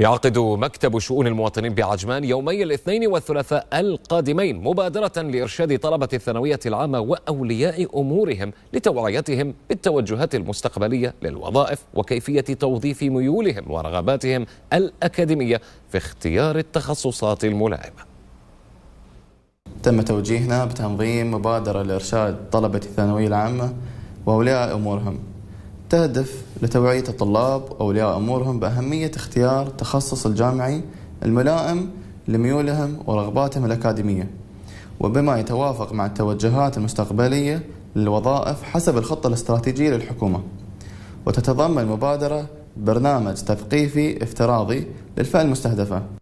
يعقد مكتب شؤون المواطنين بعجمان يومي الاثنين والثلاثاء القادمين مبادرة لإرشاد طلبة الثانوية العامة وأولياء أمورهم لتوعيتهم بالتوجهات المستقبلية للوظائف وكيفية توظيف ميولهم ورغباتهم الأكاديمية في اختيار التخصصات الملائمة تم توجيهنا بتنظيم مبادرة لإرشاد طلبة الثانوية العامة وأولياء أمورهم تهدف لتوعية الطلاب وأولياء أمورهم بأهمية اختيار تخصص الجامعي الملائم لميولهم ورغباتهم الأكاديمية وبما يتوافق مع التوجهات المستقبلية للوظائف حسب الخطة الاستراتيجية للحكومة وتتضمن مبادرة برنامج تثقيفي افتراضي للفئة المستهدفة